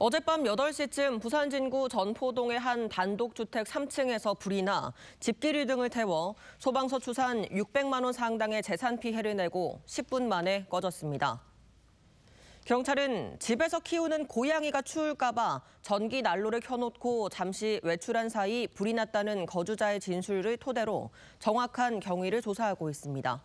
어젯밤 8시쯤 부산 진구 전포동의 한 단독주택 3층에서 불이 나 집기류 등을 태워 소방서 추산 600만 원 상당의 재산 피해를 내고 10분 만에 꺼졌습니다. 경찰은 집에서 키우는 고양이가 추울까 봐 전기 난로를 켜놓고 잠시 외출한 사이 불이 났다는 거주자의 진술을 토대로 정확한 경위를 조사하고 있습니다.